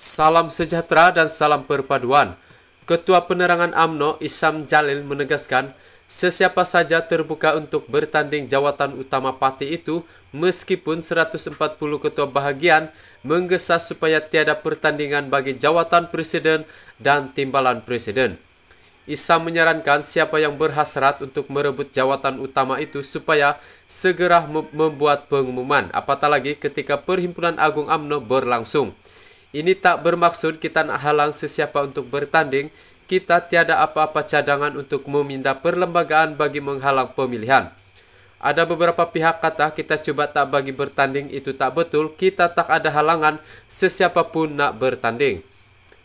Salam sejahtera dan salam perpaduan. Ketua Penerangan AMNO Isam Jalil menegaskan, sesiapa saja terbuka untuk bertanding jawatan utama parti itu meskipun 140 ketua bahagian menggesa supaya tiada pertandingan bagi jawatan presiden dan timbalan presiden. Isam menyarankan siapa yang berhasrat untuk merebut jawatan utama itu supaya segera membuat pengumuman, apatah lagi ketika Perhimpunan Agung AMNO berlangsung. Ini tak bermaksud kita nak halang sesiapa untuk bertanding, kita tiada apa-apa cadangan untuk memindah perlembagaan bagi menghalang pemilihan. Ada beberapa pihak kata kita cuba tak bagi bertanding itu tak betul, kita tak ada halangan sesiapa pun nak bertanding.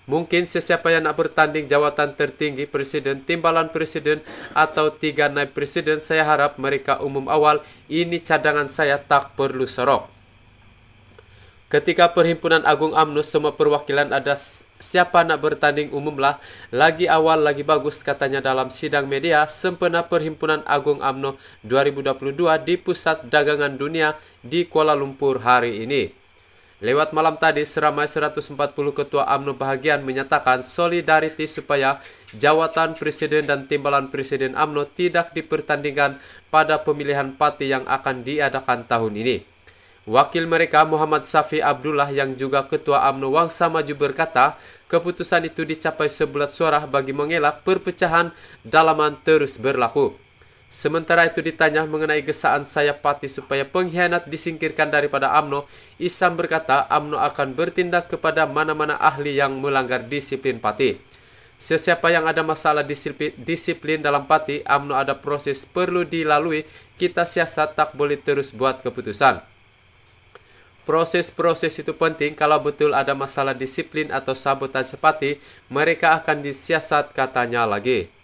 Mungkin sesiapa yang nak bertanding jawatan tertinggi presiden, timbalan presiden, atau tiga naib presiden, saya harap mereka umum awal, ini cadangan saya tak perlu serok. Ketika Perhimpunan Agung AMNUS semua perwakilan ada siapa nak bertanding umumlah, lagi awal lagi bagus katanya dalam sidang media sempena Perhimpunan Agung AMNO 2022 di Pusat Dagangan Dunia di Kuala Lumpur hari ini. Lewat malam tadi, seramai 140 ketua UMNO bahagian menyatakan solidariti supaya jawatan presiden dan timbalan presiden UMNO tidak dipertandingkan pada pemilihan parti yang akan diadakan tahun ini. Wakil mereka Muhammad Safi Abdullah yang juga Ketua UMNO Wangsa Maju berkata, keputusan itu dicapai sebelah suara bagi mengelak perpecahan dalaman terus berlaku. Sementara itu ditanya mengenai gesaan sayap pati supaya pengkhianat disingkirkan daripada AMNO, Isam berkata AMNO akan bertindak kepada mana-mana ahli yang melanggar disiplin pati. Sesiapa yang ada masalah disiplin, dalam pati, AMNO ada proses perlu dilalui, kita siasat tak boleh terus buat keputusan. Proses-proses itu penting kalau betul ada masalah disiplin atau sabotase sepati mereka akan disiasat katanya lagi.